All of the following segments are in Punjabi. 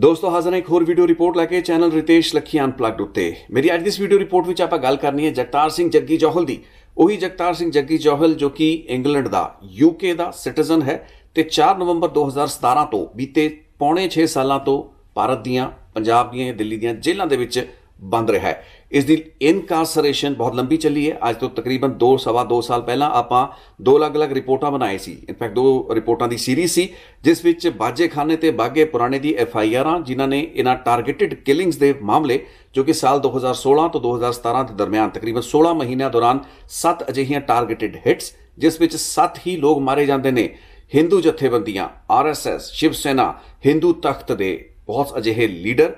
ਦੋਸਤੋ ਹਾਜ਼ਰ ਹਾਂ ਇੱਕ ਹੋਰ ਵੀਡੀਓ ਰਿਪੋਰਟ ਲੈ ਕੇ ਚੈਨਲ ਰਿਤੇਸ਼ ਲੱਖੀ ਅਨਪਲਗਡ ਉੱਤੇ ਮੇਰੀ ਅੱਜ ਦੀ ਇਸ ਵੀਡੀਓ ਰਿਪੋਰਟ ਵਿੱਚ ਆਪਾਂ ਗੱਲ ਕਰਨੀ ਹੈ ਜਗਤਾਰ ਸਿੰਘ ਜੱਗੀ ਜੋਹਲ ਦੀ ਉਹੀ ਜਗਤਾਰ ਸਿੰਘ ਜੱਗੀ ਜੋਹਲ ਜੋ ਕਿ ਇੰਗਲੈਂਡ ਦਾ ਯੂਕੇ ਦਾ ਸਿਟੀਜ਼ਨ ਹੈ ਤੇ 4 ਨਵੰਬਰ 2017 ਤੋਂ ਬੀਤੇ ਪੌਣੇ 6 ਸਾਲਾਂ ਤੋਂ ਭਾਰਤ ਦੀਆਂ ਪੰਜਾਬ ਦੀਆਂ ਦਿੱਲੀ ਦੀਆਂ ਜੇਲ੍ਹਾਂ ਦੇ ਵਿੱਚ ਬੰਦ ਰਿਹਾ ਹੈ ਇਸ ਦੀ ਇਨਕਾਰਸਰੇਸ਼ਨ ਬਹੁਤ ਲੰਬੀ ਚੱਲੀ ਹੈ ਅੱਜ ਤੋਂ ਤਕਰੀਬਨ 2 ਸਵਾ 2 ਸਾਲ ਪਹਿਲਾਂ ਆਪਾਂ ਦੋ ਅਲੱਗ-ਅਲੱਗ ਰਿਪੋਰਟਾਂ ਬਣਾਏ ਸੀ ਇਨਫੈਕਟ ਦੋ ਰਿਪੋਰਟਾਂ ਦੀ ਸੀਰੀਜ਼ ਸੀ ਜਿਸ ਵਿੱਚ ਬਾਜੇਖਾਨੇ ਤੇ ਬਾਗੇ ਪੁਰਾਣੇ ਦੀ ਐਫ ਆਈ ਆਰਾਂ ਜਿਨ੍ਹਾਂ ਨੇ ਇਹਨਾਂ ਟਾਰਗੇਟਿਡ ਕਿਲਿੰਗਸ ਦੇ ਮਾਮਲੇ ਜੋ ਕਿ ਸਾਲ 2016 ਤੋਂ 2017 ਦੇ ਦਰਮਿਆਨ ਤਕਰੀਬਨ 16 ਮਹੀਨਿਆਂ ਦੌਰਾਨ 7 ਅਜਿਹੀਆਂ ਟਾਰਗੇਟਿਡ ਹਿਟਸ ਜਿਸ ਵਿੱਚ 7 ਹੀ ਲੋਕ ਮਾਰੇ ਜਾਂਦੇ ਨੇ ਹਿੰਦੂ ਜਥੇਬੰਦੀਆਂ ਆਰਐਸਐਸ ਸ਼ਿਵ ਸੈਨਾ ਹਿੰਦੂ ਤਖਤ ਦੇ ਬਹੁਤ ਅਜਿਹੇ ਲੀਡਰ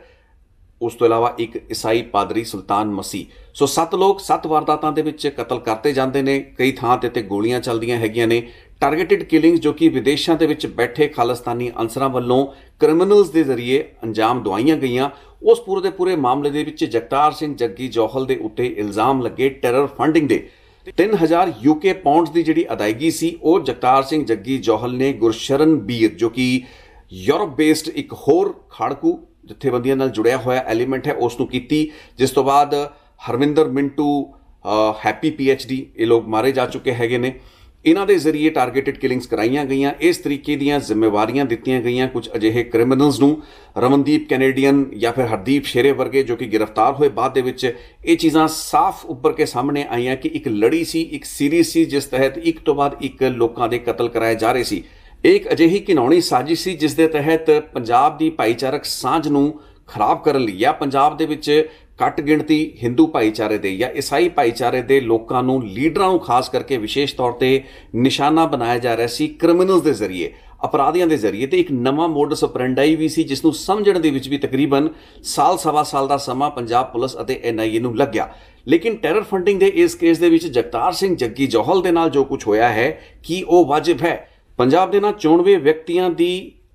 ਉਸ ਤੋਂ ਇਲਾਵਾ ਇੱਕ ਈਸਾਈ ਪਾਦਰੀ ਸੁਲਤਾਨ ਮਸੀ ਸੋ ਸੱਤ ਲੋਕ ਸੱਤ ਵਾਰਦਾਤਾਂ ਦੇ ਵਿੱਚ ਕਤਲ ਕਰਤੇ ਜਾਂਦੇ ਨੇ ਕਈ ਥਾਂ ਤੇ ਤੇ ਗੋਲੀਆਂ ਚੱਲਦੀਆਂ ਹੈਗੀਆਂ ਨੇ ਟਾਰਗੇਟਡ ਕਿਲਿੰਗਸ ਜੋ ਕਿ ਵਿਦੇਸ਼ਾਂ ਦੇ ਵਿੱਚ ਬੈਠੇ ਖਾਲਸਤਾਨੀ ਅੰਸਰਾਂ ਵੱਲੋਂ ਕ੍ਰਿਮੀਨਲਸ ਦੇ ਜ਼ਰੀਏ ਅੰਜਾਮ ਦਵਾਈਆਂ ਗਈਆਂ ਉਸ ਪੂਰੇ ਦੇ ਪੂਰੇ ਮਾਮਲੇ ਦੇ ਵਿੱਚ ਜਗਤਾਰ ਸਿੰਘ ਜੱਗੀ ਜੋਹਲ ਦੇ ਉੱਤੇ ਇਲਜ਼ਾਮ ਲੱਗੇ ਟੈਰਰ ਫੰਡਿੰਗ ਦੇ 3000 ਯੂਕੇ ਪਾਉਂਡਸ ਦੀ ਜਿਹੜੀ ਅਦਾਇਗੀ ਸੀ ਉਹ ਜਗਤਾਰ ਸਿੰਘ ਜੱਗੀ ਜੋਹਲ ਨੇ ਗੁਰਸ਼ਰਨ ਬੀਰ ਜੋ ਕਿ ਯੂਰਪ ਬੇਸਡ ਇੱਕ ਹੋਰ ਖਾੜਕੂ ਜਥੇਬੰਦੀਆਂ ਨਾਲ ਜੁੜਿਆ ਹੋਇਆ ਐਲੀਮੈਂਟ ਹੈ ਉਸ ਨੂੰ ਕੀਤੀ ਜਿਸ ਤੋਂ ਬਾਅਦ ਹਰਵਿੰਦਰ ਮਿੰਟੂ ਹੈਪੀ ਪੀਐਚਡੀ ਇਹ ਲੋਕ ਮਾਰੇ ਜਾ ਚੁੱਕੇ ਹੈਗੇ ਨੇ ਇਹਨਾਂ ਦੇ ਜ਼ਰੀਏ ਟਾਰਗੇਟਡ ਕਿਲਿੰਗਸ ਕਰਾਈਆਂ ਗਈਆਂ ਇਸ ਤਰੀਕੇ ਦੀਆਂ ਜ਼ਿੰਮੇਵਾਰੀਆਂ ਦਿੱਤੀਆਂ ਗਈਆਂ ਕੁਝ ਅਜਿਹੇ ਕ੍ਰਿਮੀਨਲਸ ਨੂੰ ਰਮਨਦੀਪ ਕੈਨੇਡੀਅਨ ਜਾਂ ਫਿਰ ਹਰਦੀਪ ਸ਼ੇਰੇ ਵਰਗੇ ਜੋ ਕਿ ਗ੍ਰਿਫਤਾਰ ਹੋਏ ਬਾਅਦ ਦੇ ਵਿੱਚ ਇਹ ਚੀਜ਼ਾਂ ਸਾਫ਼ ਉੱਪਰ ਕੇ ਸਾਹਮਣੇ ਆਈਆਂ ਕਿ ਇੱਕ ਲੜੀ ਸੀ ਇੱਕ ਸੀਰੀਜ਼ ਸੀ ਜਿਸ ਤਹਿਤ ਇੱਕ ਤੋਂ ਬਾਅਦ ਇੱਕ ਲੋਕਾਂ ਦੇ ਕਤਲ ਕਰਾਏ ਜਾ ਰਹੇ ਸੀ ਇੱਕ ਅਜਿਹੀ ਕਿਨੌਣੀ ਸਾਜ਼ਿਸ਼ ਸੀ ਜਿਸ ਦੇ ਤਹਿਤ ਪੰਜਾਬ ਦੀ ਭਾਈਚਾਰਕ ਸਾਂਝ ਨੂੰ ਖਰਾਬ ਕਰਨ ਲਈ ਆ ਪੰਜਾਬ ਦੇ ਵਿੱਚ ਕੱਟ ਗਿਣਤੀ Hindu ਭਾਈਚਾਰੇ ਦੇ ਜਾਂ ਈਸਾਈ ਭਾਈਚਾਰੇ ਦੇ ਲੋਕਾਂ ਨੂੰ ਲੀਡਰਾਂ ਨੂੰ ਖਾਸ ਕਰਕੇ ਵਿਸ਼ੇਸ਼ ਤੌਰ ਤੇ ਨਿਸ਼ਾਨਾ ਬਣਾਇਆ ਜਾ ਰਿਹਾ ਸੀ ਕ੍ਰਿਮੀਨਲਸ ਦੇ ਜ਼ਰੀਏ ਅਪਰਾਧੀਆਂ ਦੇ ਜ਼ਰੀਏ ਤੇ ਇੱਕ ਨਵਾਂ ਮੋਡਸ ਆਪਰੈਂਡਾਈ ਵੀ ਸੀ ਜਿਸ ਨੂੰ ਸਮਝਣ ਦੇ ਵਿੱਚ ਵੀ ਤਕਰੀਬਨ ਸਾਲ ਸਵਾ ਸਾਲ ਦਾ ਸਮਾਂ ਪੰਜਾਬ ਪੁਲਿਸ ਅਤੇ ਐਨਆਈਏ ਨੂੰ ਲੱਗਿਆ ਲੇਕਿਨ ਟੈਰਰ ਫੰਡਿੰਗ ਦੇ ਇਸ ਕੇਸ ਦੇ ਵਿੱਚ ਜਗਤਾਰ ਸਿੰਘ ਜੱਗੀ ਜੋਹਲ ਦੇ ਨਾਲ ਜੋ ਕੁਝ ਹੋਇਆ ਹੈ ਕੀ ਉਹ ਵਾਜਿਬ ਹੈ ਪੰਜਾਬ ਦੇ ਨਾਲ ਚੋਣਵੇਂ ਵਿਅਕਤੀਆਂ ਦੀ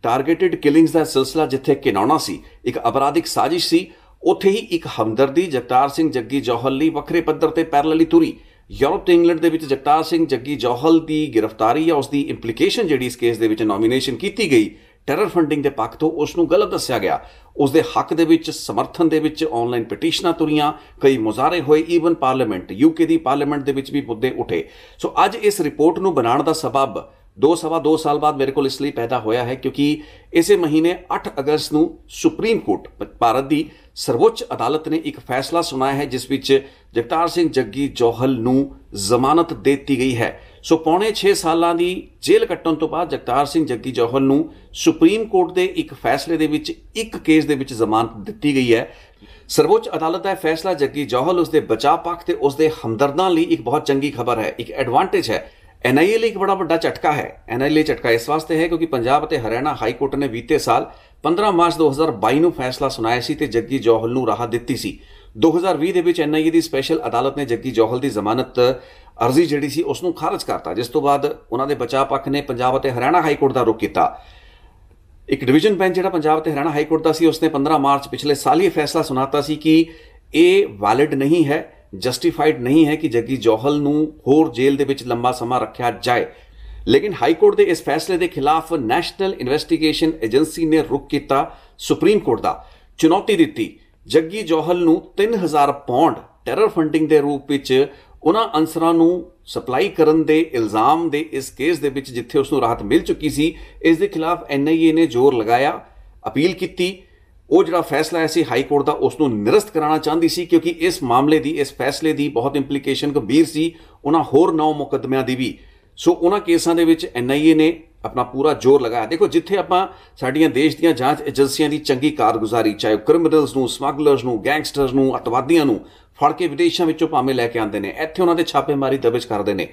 ਟਾਰਗੇਟਿਡ ਕਿਲਿੰਗਸ ਦਾ ਸਿਲਸਿਲਾ ਜਿੱਥੇ ਕਿਨਾਉਣਾ ਸੀ ਇੱਕ ਅਪਰਾਧਿਕ ਸਾਜ਼ਿਸ਼ ਸੀ ਉੱਥੇ ਹੀ ਇੱਕ ਹਮਦਰਦੀ ਜਗਤਾਰ ਸਿੰਘ ਜੱਗੀ ਜੋਹਲ ਲਈ ਵੱਖਰੇ ਪੱਧਰ ਤੇ ਪੈਰਲਲੀ ਤੁਰੀ ਯੂਰਪ ਤੇ ਇੰਗਲੈਂਡ ਦੇ ਵਿੱਚ ਜਗਤਾਰ ਸਿੰਘ ਜੱਗੀ ਜੋਹਲ ਦੀ ਗ੍ਰਿਫਤਾਰੀ ਜਾਂ ਉਸ ਦੀ ਇੰਪਲੀਕੇਸ਼ਨ ਜਿਹੜੀ ਇਸ ਕੇਸ ਦੇ ਵਿੱਚ ਨੋਮੀਨੇਸ਼ਨ ਕੀਤੀ ਗਈ ਟੈਰਰ ਫੰਡਿੰਗ ਦੇ ਪੱਖ ਤੋਂ ਉਸ ਨੂੰ ਗਲਤ ਦੱਸਿਆ ਗਿਆ ਉਸ ਦੇ ਹੱਕ ਦੇ ਵਿੱਚ ਸਮਰਥਨ ਦੇ ਵਿੱਚ ਆਨਲਾਈਨ ਪਟੀਸ਼ਨਾਂ ਤੁਰੀਆਂ ਕਈ ਮੁਜ਼ਾਰੇ ਹੋਏ ਈਵਨ ਪਾਰਲੀਮੈਂਟ ਯੂਕੇ ਦੀ ਪਾਰਲੀਮੈਂਟ ਦੇ ਵਿੱਚ ਵੀ ਮੁੱਦੇ ਉਠੇ ਸੋ ਅੱਜ ਇਸ ਰਿਪੋਰਟ ਨੂੰ ਬਣਾਉਣ ਦਾ ਸਬਬ ਦੋ ਸਵਾ 2 ਸਾਲ ਬਾਅਦ ਮੇਰੇ ਕੋਲ ਇਸ ਲਈ ਪੈਦਾ ਹੋਇਆ ਹੈ ਕਿਉਂਕਿ ਇਸੇ ਮਹੀਨੇ 8 ਅਗਸਤ ਨੂੰ ਸੁਪਰੀਮ ਕੋਰਟ ਭਾਰਤ ਦੀ ਸਰਵੋੱਚ ਅਦਾਲਤ ਨੇ ਇੱਕ ਫੈਸਲਾ ਸੁਣਾਇਆ ਹੈ ਜਿਸ ਵਿੱਚ ਜਗਤਾਰ ਸਿੰਘ ਜੱਗੀ ਜੋਹਲ ਨੂੰ ਜ਼ਮਾਨਤ ਦੇ ਦਿੱਤੀ ਗਈ ਹੈ ਸੋ ਪੌਣੇ 6 ਸਾਲਾਂ ਦੀ ਜੇਲ੍ਹ ਕੱਟਣ ਤੋਂ ਬਾਅਦ ਜਗਤਾਰ ਸਿੰਘ ਜੱਗੀ ਜੋਹਲ ਨੂੰ ਸੁਪਰੀਮ ਕੋਰਟ ਦੇ ਇੱਕ ਫੈਸਲੇ ਦੇ ਵਿੱਚ ਇੱਕ ਕੇਸ ਦੇ ਵਿੱਚ ਜ਼ਮਾਨਤ ਦਿੱਤੀ ਗਈ ਹੈ ਸਰਵੋੱਚ ਅਦਾਲਤ ਦਾ ਫੈਸਲਾ ਜੱਗੀ ਜੋਹਲ ਉਸ ਦੇ ਬਚਾਅ ਪੱਖ ਤੇ ਉਸ ਦੇ ਹਮਦਰਦਾਂ ਲਈ ਇੱਕ ਬਹੁਤ ਚੰਗੀ ਖਬਰ ਹੈ ਇੱਕ ਐਡਵਾਂਟੇਜ ਹੈ ਐਨਆਈਏ ਲਈ ਇੱਕ ਬੜਾ ਵੱਡਾ ਝਟਕਾ ਹੈ ਐਨਆਈਏ ਲਈ ਝਟਕਾ ਇਸ ਵਾਸਤੇ ਹੈ ਕਿਉਂਕਿ ਪੰਜਾਬ ਅਤੇ ਹਰਿਆਣਾ ਹਾਈ ਕੋਰਟ ਨੇ ਬੀਤੇ ਸਾਲ 15 ਮਾਰਚ 2022 ਨੂੰ ਫੈਸਲਾ ਸੁਣਾਇਆ ਸੀ ਤੇ ਜੱਗੀ ਜੋਹਲ ਨੂੰ ਰਾਹਤ ਦਿੱਤੀ ਸੀ 2020 ਦੇ ਵਿੱਚ ਐਨਆਈਏ ਦੀ ਸਪੈਸ਼ਲ ਅਦਾਲਤ ਨੇ ਜੱਗੀ ਜੋਹਲ ਦੀ ਜ਼ਮਾਨਤ ਅਰਜ਼ੀ ਜਿਹੜੀ ਸੀ ਉਸ ਨੂੰ ਖਾਰਜ ਕਰਤਾ ਜਿਸ ਤੋਂ ਬਾਅਦ ਉਹਨਾਂ ਦੇ ਬਚਾਅ ਪੱਖ ਨੇ ਪੰਜਾਬ ਅਤੇ ਹਰਿਆਣਾ ਹਾਈ ਕੋਰਟ ਦਾ ਰੁਖ ਕੀਤਾ ਇੱਕ ਡਿਵੀਜ਼ਨ ਬੈਂਚ ਜਿਹੜਾ ਪੰਜਾਬ ਅਤੇ ਹਰਿਆਣਾ ਹਾਈ ਕੋਰਟ ਦਾ ਸੀ ਉਸਨੇ 15 ਮਾਰਚ ਪਿਛਲੇ ਸਾਲ ਹੀ ਫੈਸਲਾ ਸੁਣਾਤਾ ਸੀ ਕਿ ਇਹ ਵੈਲਿਡ ਨਹੀਂ ਹੈ ਜਸਟੀਫਾਈਡ ਨਹੀਂ ਹੈ ਕਿ ਜੱਗੀ ਜੋਹਲ ਨੂੰ ਹੋਰ ਜੇਲ੍ਹ ਦੇ ਵਿੱਚ ਲੰਮਾ ਸਮਾਂ ਰੱਖਿਆ ਜਾਏ ਲੇਕਿਨ ਹਾਈ ਕੋਰਟ ਦੇ ਇਸ ਫੈਸਲੇ ਦੇ ਖਿਲਾਫ ਨੈਸ਼ਨਲ ਇਨਵੈਸਟੀਗੇਸ਼ਨ ਏਜੰਸੀ ਨੇ ਰੁਕ ਕੀਤਾ ਸੁਪਰੀਮ ਕੋਰਟ ਦਾ ਚੁਣੌਤੀ ਦਿੱਤੀ ਜੱਗੀ ਜੋਹਲ ਨੂੰ 3000 ਪੌਂਡ ਟੈਰਰ ਫੰਡਿੰਗ ਦੇ ਰੂਪ ਵਿੱਚ ਉਹਨਾਂ ਅੰਸਰਾਂ ਨੂੰ ਸਪਲਾਈ ਕਰਨ ਦੇ ਇਲਜ਼ਾਮ ਦੇ ਇਸ ਕੇਸ ਦੇ ਵਿੱਚ ਜਿੱਥੇ ਉਸ ਨੂੰ ਰਾਹਤ ਮਿਲ ਚੁੱਕੀ ਸੀ ਇਸ ਦੇ ਖਿਲਾਫ ਐਨਆਈਏ ਨੇ ਜ਼ੋਰ ਲਗਾਇਆ ਅਪੀਲ ਕੀਤੀ ਉਹ ਜਿਹੜਾ ਫੈਸਲਾ ਐ ਸੀ ਹਾਈ ਕੋਰਟ ਦਾ ਉਸ ਨੂੰ ਨਿਰਸਤ ਕਰਾਉਣਾ ਚਾਹੁੰਦੀ ਸੀ ਕਿਉਂਕਿ ਇਸ ਮਾਮਲੇ ਦੀ ਇਸ ਫੈਸਲੇ ਦੀ ਬਹੁਤ ਇੰਪਲੀਕੇਸ਼ਨ ਗੰਭੀਰ ਸੀ ਉਹਨਾਂ ਹੋਰ ਨੌ ਮੁਕਦਮਿਆਂ ਦੀ ਵੀ ਸੋ ਉਹਨਾਂ ਕੇਸਾਂ ਦੇ ਵਿੱਚ ਐਨਆਈਏ ਨੇ ਆਪਣਾ ਪੂਰਾ ਜ਼ੋਰ ਲਗਾਇਆ ਦੇਖੋ ਜਿੱਥੇ ਆਪਾਂ ਸਾਡੀਆਂ ਦੇਸ਼ ਦੀਆਂ ਜਾਂਚ ਏਜੰਸੀਆਂ ਦੀ ਚੰਗੀ ਕਾਰਗੁਜ਼ਾਰੀ ਚਾਹੇ ਕ੍ਰਿਮੀਨਲਸ ਨੂੰ ਸਮਗਲਰਸ ਨੂੰ ਗੈਂਗਸਟਰਸ ਨੂੰ ਅਤਵਾਦੀਆਂ ਨੂੰ ਫੜ ਕੇ ਵਿਦੇਸ਼ਾਂ ਵਿੱਚੋਂ ਭਾਵੇਂ ਲੈ ਕੇ ਆਉਂਦੇ ਨੇ ਇੱਥੇ ਉਹਨਾਂ ਦੇ ਛਾਪੇਮਾਰੀ ਦਬਜ ਕਰਦੇ ਨੇ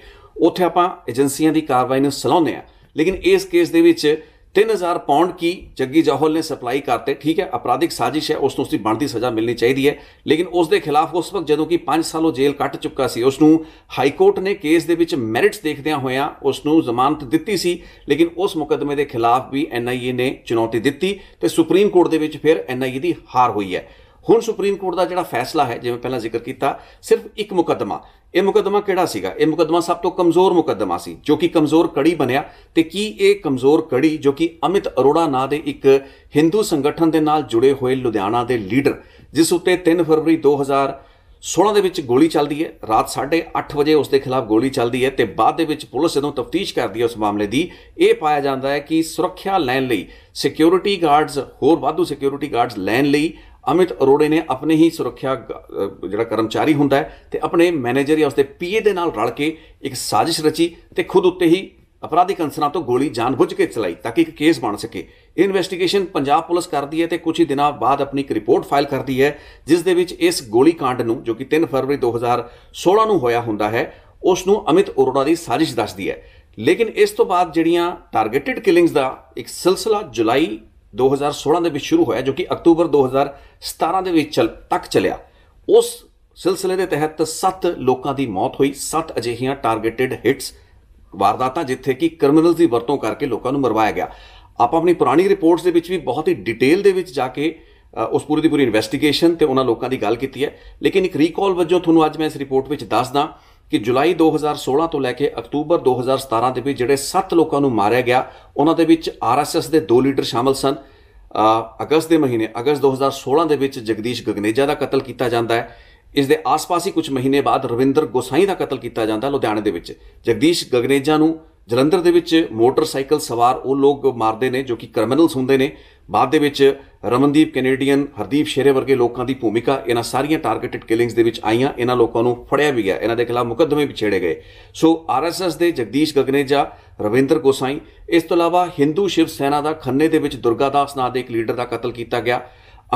ਉੱਥੇ ਆਪਾਂ ਏਜੰਸੀਆਂ ਦੀ ਕਾਰਵਾਈ ਨੂੰ ਸਲਾਉਂਦੇ ਆ ਲੇਕਿਨ ਇਸ ਕੇਸ ਦੇ ਵਿੱਚ 3000 ਪਾਉਂਡ ਕੀ ਜੱਗੀ ਜਾਹਲ ਨੇ ਸਪਲਾਈ ਕਰਤੇ ਠੀਕ ਹੈ ਅਪਰਾਧਿਕ ਸਾਜ਼ਿਸ਼ ਹੈ ਉਸ ਨੂੰ ਉਸਦੀ ਬਣਦੀ ਸਜ਼ਾ ਮਿਲਣੀ ਚਾਹੀਦੀ ਹੈ ਲੇਕਿਨ ਉਸ ਦੇ ਖਿਲਾਫ ਉਸ ਵਕਤ ਜਦੋਂ ਕਿ 5 ਸਾਲੋਂ ਜੇਲ੍ਹ ਕੱਟ ਚੁੱਕਾ ਸੀ ਉਸ ਨੂੰ ਹਾਈ ਕੋਰਟ ਨੇ ਕੇਸ ਦੇ ਵਿੱਚ ਮੈਰਿਟਸ ਦੇਖਦਿਆਂ ਹੋਇਆਂ ਉਸ ਨੂੰ ਜ਼ਮਾਨਤ ਦਿੱਤੀ ਸੀ ਲੇਕਿਨ ਉਸ ਮੁਕਦਮੇ ਦੇ ਖਿਲਾਫ ਵੀ ਐਨਆਈਏ ਨੇ ਚੁਣੌਤੀ ਦਿੱਤੀ ਤੇ ਸੁਪਰੀਮ ਕੋਰਟ ਦੇ ਵਿੱਚ ਫਿਰ ਐਨਆਈਏ ਦੀ ਹਾਰ ਹੋਈ ਹੈ ਹੁਣ ਸੁਪਰੀਮ ਕੋਰਟ ਦਾ ਜਿਹੜਾ ਫੈਸਲਾ ਹੈ ਜਿਵੇਂ ਪਹਿਲਾਂ ਜ਼ਿਕਰ ਕੀਤਾ ਸਿਰਫ ਇੱਕ ਮੁਕੱਦਮਾ ਇਹ ਮੁਕੱਦਮਾ ਕਿਹੜਾ ਸੀਗਾ ਇਹ ਮੁਕੱਦਮਾ ਸਭ ਤੋਂ ਕਮਜ਼ੋਰ ਮੁਕੱਦਮਾ ਸੀ ਜੋ ਕਿ ਕਮਜ਼ੋਰ ਕੜੀ ਬਣਿਆ ਤੇ ਕੀ ਇਹ ਕਮਜ਼ੋਰ ਕੜੀ ਜੋ ਕਿ ਅਮਿਤ ਅਰੋੜਾ ਨਾਂ ਦੇ ਇੱਕ ਹਿੰਦੂ ਸੰਗਠਨ ਦੇ ਨਾਲ ਜੁੜੇ ਹੋਏ ਲੁਧਿਆਣਾ ਦੇ ਲੀਡਰ ਜਿਸ ਉੱਤੇ 3 ਫਰਵਰੀ 2000 16 ਦੇ ਵਿੱਚ ਗੋਲੀ ਚੱਲਦੀ ਹੈ ਰਾਤ 8:30 ਵਜੇ ਉਸ ਦੇ ਖਿਲਾਫ ਗੋਲੀ ਚੱਲਦੀ ਹੈ ਤੇ ਬਾਅਦ ਦੇ ਵਿੱਚ ਪੁਲਿਸ ਜਦੋਂ ਤਫਤੀਸ਼ ਕਰਦੀ ਹੈ ਉਸ ਮਾਮਲੇ ਦੀ ਇਹ ਪਾਇਆ ਜਾਂਦਾ ਹੈ ਕਿ ਸੁਰੱਖਿਆ ਲੈਣ ਲਈ ਸਿਕਿਉਰਿਟੀ ਗਾਰਡਸ ਹੋਰ ਵਾਧੂ ਸਿਕਿਉਰਿਟੀ ਗਾਰਡਸ ਲੈਣ ਲਈ ਅਮਿਤ ਅਰੋੜੇ ਨੇ ਆਪਣੇ ਹੀ ਸੁਰੱਖਿਆ ਜਿਹੜਾ ਕਰਮਚਾਰੀ ਹੁੰਦਾ ਹੈ ਤੇ ਆਪਣੇ ਮੈਨੇਜਰ ਜਾਂ ਉਸਦੇ ਪੀਏ ਦੇ ਨਾਲ ਰਲ ਕੇ ਇੱਕ ਸਾਜ਼ਿਸ਼ ਰਚੀ ਤੇ ਖੁਦ ਉੱਤੇ ਹੀ ਅਪਰਾਧਿਕ ਕੰਸਰਾਂ ਤੋਂ ਗੋਲੀ ਜਾਣਬੁੱਝ ਕੇ ਚਲਾਈ ਤਾਂ ਕਿ ਇੱਕ ਕੇਸ ਬਣ ਸਕੇ ਇਨਵੈਸਟੀਗੇਸ਼ਨ ਪੰਜਾਬ ਪੁਲਿਸ ਕਰਦੀ ਹੈ ਤੇ ਕੁਝ ਹੀ ਦਿਨਾਂ ਬਾਅਦ ਆਪਣੀ ਇੱਕ ਰਿਪੋਰਟ ਫਾਈਲ ਕਰਦੀ ਹੈ ਜਿਸ ਦੇ ਵਿੱਚ ਇਸ ਗੋਲੀ ਕਾਂਡ ਨੂੰ ਜੋ ਕਿ 3 ਫਰਵਰੀ 2016 ਨੂੰ ਹੋਇਆ ਹੁੰਦਾ ਹੈ ਉਸ ਨੂੰ ਅਮਿਤ ਅਰੋੜਾ ਦੀ ਸਾਜ਼ਿਸ਼ ਦੱਸਦੀ ਹੈ ਲੇਕਿਨ ਇਸ ਤੋਂ ਬਾਅਦ ਜਿਹੜੀਆਂ ਟਾਰਗੇਟਿਡ ਕਿਲਿੰਗਸ ਦਾ ਇੱਕ ਸਿਲਸਿਲਾ ਜੁਲਾਈ 2016 ਦੇ ਵਿੱਚ ਸ਼ੁਰੂ ਹੋਇਆ ਜੋ ਕਿ ਅਕਤੂਬਰ 2017 ਦੇ ਵਿੱਚ ਤੱਕ ਚੱਲਿਆ ਉਸ ਸਿਲਸਿਲੇ ਦੇ ਤਹਿਤ 7 ਲੋਕਾਂ ਦੀ ਮੌਤ ਹੋਈ 7 ਅਜਿਹੀਆਂ ਟਾਰਗੇਟਿਡ ਹਿੱਟਸ ਵਾਰਦਾਤਾਂ ਜਿੱਥੇ ਕਿ ਕ੍ਰਿਮੀਨਲਸ ਦੀ ਵਰਤੋਂ ਕਰਕੇ ਲੋਕਾਂ ਨੂੰ ਮਰਵਾਇਆ ਗਿਆ ਆਪਾਂ ਆਪਣੀ ਪੁਰਾਣੀ ਰਿਪੋਰਟਸ ਦੇ ਵਿੱਚ ਵੀ ਬਹੁਤ ਹੀ ਡਿਟੇਲ ਦੇ ਵਿੱਚ ਜਾ ਕੇ ਉਸ ਪੂਰੀ ਦੀ ਪੂਰੀ ਇਨਵੈਸਟੀਗੇਸ਼ਨ ਤੇ ਉਹਨਾਂ ਲੋਕਾਂ ਦੀ ਗੱਲ ਕੀਤੀ ਹੈ ਲੇਕਿਨ ਇੱਕ ਰੀਕਾਲ ਵਜੋਂ ਤੁਹਾਨੂੰ ਅੱਜ ਮੈਂ ਇਸ ਰਿਪੋਰਟ ਵਿੱਚ ਦੱਸਦਾ ਕਿ ਜੁਲਾਈ 2016 ਤੋਂ ਲੈ ਕੇ ਅਕਤੂਬਰ 2017 ਦੇ ਵਿੱਚ ਜਿਹੜੇ 7 ਲੋਕਾਂ ਨੂੰ ਮਾਰਿਆ ਗਿਆ ਉਹਨਾਂ ਦੇ ਵਿੱਚ ਆਰਐਸਐਸ ਦੇ ਦੋ ਲੀਡਰ ਸ਼ਾਮਲ ਸਨ ਅਗਸਤ ਦੇ ਮਹੀਨੇ ਅਗਸਤ 2016 ਦੇ ਵਿੱਚ ਜਗਦੀਸ਼ ਗਗਨੇਜਾ ਦਾ ਕਤਲ ਕੀਤਾ ਜਾਂਦਾ ਹੈ ਇਸ ਦੇ ਆਸ-ਪਾਸ ਹੀ ਕੁਝ ਮਹੀਨੇ ਬਾਅਦ ਰਵਿੰਦਰ ਗੋਸਾਈ ਦਾ ਕਤਲ ਕੀਤਾ ਜਾਂਦਾ ਲੁਧਿਆਣੇ ਦੇ ਵਿੱਚ ਜਗਦੀਸ਼ ਗਗਨੇਜਾ ਨੂੰ ਜਲੰਧਰ ਦੇ ਵਿੱਚ ਮੋਟਰਸਾਈਕਲ ਸਵਾਰ ਉਹ ਲੋਕ ਮਾਰਦੇ ਨੇ ਜੋ ਕਿ ਕ੍ਰਿਮੀਨਲਸ ਹੁੰਦੇ ਨੇ ਬਾਅਦ ਦੇ ਵਿੱਚ ਰਮਨਦੀਪ ਕੈਨੇਡੀਅਨ ਹਰਦੀਪ ਸ਼ੇਰੇ ਵਰਗੇ ਲੋਕਾਂ ਦੀ ਭੂਮਿਕਾ ਇਹਨਾਂ ਸਾਰੀਆਂ ਟਾਰਗੇਟਡ ਕਿਲਿੰਗਸ ਦੇ ਵਿੱਚ ਆਈਆਂ ਇਹਨਾਂ ਲੋਕਾਂ ਨੂੰ ਫੜਿਆ ਵੀ ਗਿਆ ਇਹਨਾਂ ਦੇ ਖਿਲਾਫ ਮੁਕੱਦਮੇ ਵੀ ਛੇੜੇ ਗਏ ਸੋ ਆਰਐਸਐਸ ਦੇ ਜਗਦੀਸ਼ ਗਗਨੇਜਾ ਰਵਿੰਦਰ ਗੋਸਾਈ ਇਸ ਤੋਂ ਇਲਾਵਾ ਹਿੰਦੂ ਸ਼ਿਵ ਸੈਨਾ ਦਾ ਖੰਨੇ ਦੇ ਵਿੱਚ ਦੁਰਗਾਦਾਸ ਨਾਂ ਦੇ ਇੱਕ ਲੀਡਰ ਦਾ ਕਤਲ ਕੀਤਾ ਗਿਆ